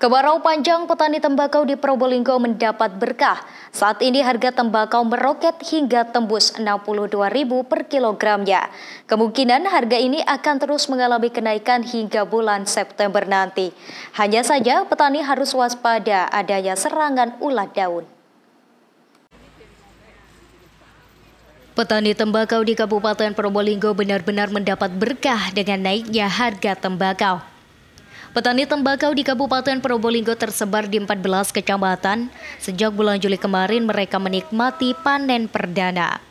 Kemarau panjang petani tembakau di Probolinggo mendapat berkah. Saat ini harga tembakau meroket hingga tembus Rp62.000 per kilogramnya. Kemungkinan harga ini akan terus mengalami kenaikan hingga bulan September nanti. Hanya saja petani harus waspada adanya serangan ulat daun. Petani tembakau di Kabupaten Probolinggo benar-benar mendapat berkah dengan naiknya harga tembakau. Petani tembakau di Kabupaten Probolinggo tersebar di 14 kecamatan. Sejak bulan Juli kemarin mereka menikmati panen perdana.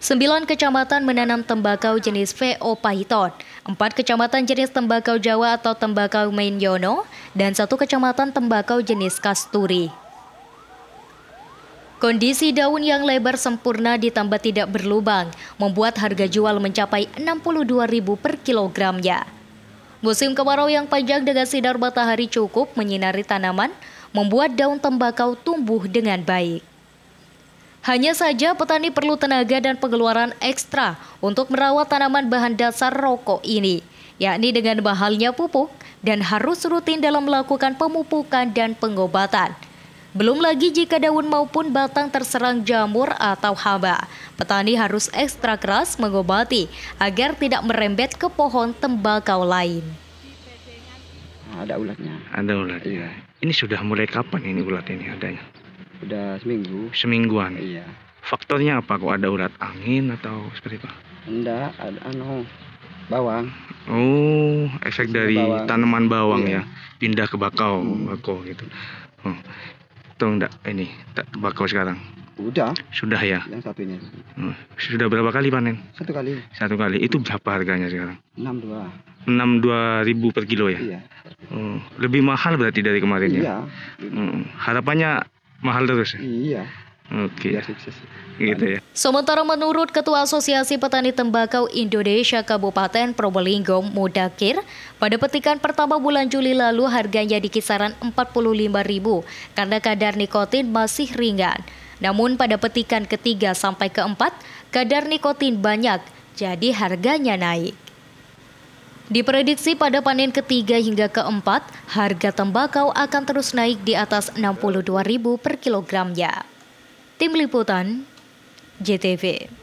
Sembilan kecamatan menanam tembakau jenis VO Python, empat kecamatan jenis tembakau Jawa atau tembakau Menyono, dan satu kecamatan tembakau jenis Kasturi. Kondisi daun yang lebar sempurna ditambah tidak berlubang, membuat harga jual mencapai Rp62.000 per kilogramnya. Musim kemarau yang panjang dengan sinar matahari cukup menyinari tanaman, membuat daun tembakau tumbuh dengan baik. Hanya saja petani perlu tenaga dan pengeluaran ekstra untuk merawat tanaman bahan dasar rokok ini, yakni dengan mahalnya pupuk dan harus rutin dalam melakukan pemupukan dan pengobatan. Belum lagi jika daun maupun batang terserang jamur atau haba. Petani harus ekstra keras mengobati agar tidak merembet ke pohon tembakau lain. Ada ulatnya. Ada ulat Iya. Ini sudah mulai kapan ini ulat ini adanya? Sudah seminggu. Semingguan? Iya. Faktornya apa kok ada ulat angin atau seperti apa? Enggak, ada anu bawang. Oh, efek dari bawang. tanaman bawang iya. ya, pindah ke bakau, hmm. bakau gitu. Oh atau enggak ini tak bakau sekarang? Udah. Sudah ya. Yang satunya. Hmm. Sudah berapa kali panen? Satu kali. Satu kali. Itu berapa harganya sekarang? Enam dua. Enam dua ribu per kilo ya. Iya. Hmm. Lebih mahal berarti dari kemarin ya? iya. ya. Hmm. Harapannya mahal terus. Iya. Oke. Okay. sukses. Gitu ya. Sementara menurut Ketua Asosiasi Petani Tembakau Indonesia Kabupaten Probolinggo Mudakir, pada petikan pertama bulan Juli lalu harganya di kisaran 45.000 karena kadar nikotin masih ringan. Namun pada petikan ketiga sampai keempat, kadar nikotin banyak, jadi harganya naik. Diprediksi pada panen ketiga hingga keempat, harga tembakau akan terus naik di atas 62.000 per kilogramnya. Tim Liputan JTV